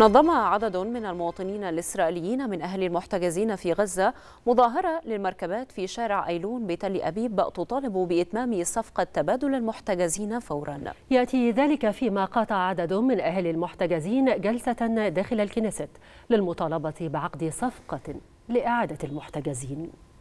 نظم عدد من المواطنين الإسرائيليين من أهل المحتجزين في غزة مظاهرة للمركبات في شارع أيلون بتل أبيب تطالب بإتمام صفقة تبادل المحتجزين فورا يأتي ذلك فيما قاطع عدد من أهل المحتجزين جلسة داخل الكنيست للمطالبة بعقد صفقة لإعادة المحتجزين